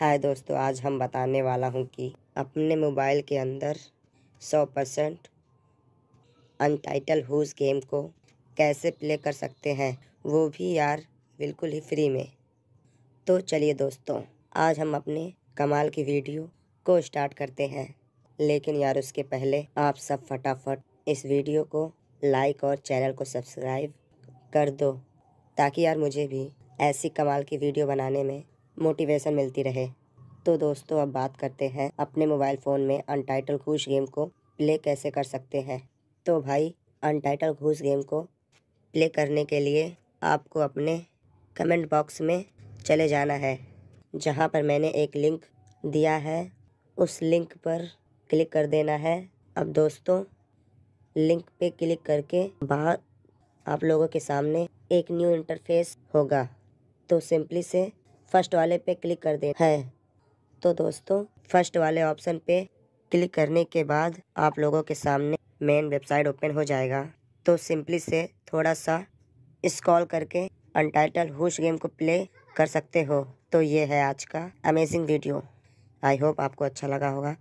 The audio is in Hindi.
हाय दोस्तों आज हम बताने वाला हूँ कि अपने मोबाइल के अंदर 100 परसेंट अनटाइटल हुज गेम को कैसे प्ले कर सकते हैं वो भी यार बिल्कुल ही फ्री में तो चलिए दोस्तों आज हम अपने कमाल की वीडियो को स्टार्ट करते हैं लेकिन यार उसके पहले आप सब फटाफट इस वीडियो को लाइक और चैनल को सब्सक्राइब कर दो ताकि यार मुझे भी ऐसी कमाल की वीडियो बनाने में मोटिवेशन मिलती रहे तो दोस्तों अब बात करते हैं अपने मोबाइल फ़ोन में अनटाइटल घूस गेम को प्ले कैसे कर सकते हैं तो भाई अनटाइटल घूस गेम को प्ले करने के लिए आपको अपने कमेंट बॉक्स में चले जाना है जहाँ पर मैंने एक लिंक दिया है उस लिंक पर क्लिक कर देना है अब दोस्तों लिंक पे क्लिक करके बाहर आप लोगों के सामने एक न्यू इंटरफेस होगा तो सिंपली से फर्स्ट वाले पे क्लिक कर देना है तो दोस्तों फर्स्ट वाले ऑप्शन पे क्लिक करने के बाद आप लोगों के सामने मेन वेबसाइट ओपन हो जाएगा तो सिंपली से थोड़ा सा स्क्रॉल करके अनटाइटल हुश गेम को प्ले कर सकते हो तो ये है आज का अमेजिंग वीडियो आई होप आपको अच्छा लगा होगा